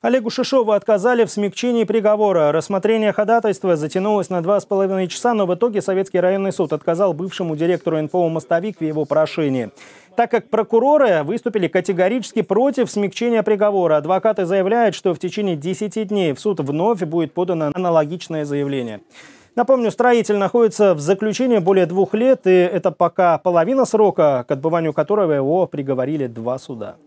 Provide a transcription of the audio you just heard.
Олегу Шишову отказали в смягчении приговора. Рассмотрение ходатайства затянулось на два с половиной часа, но в итоге Советский районный суд отказал бывшему директору НПО «Мостовик» в его прошении. Так как прокуроры выступили категорически против смягчения приговора, адвокаты заявляют, что в течение 10 дней в суд вновь будет подано аналогичное заявление. Напомню, строитель находится в заключении более двух лет, и это пока половина срока, к отбыванию которого его приговорили два суда.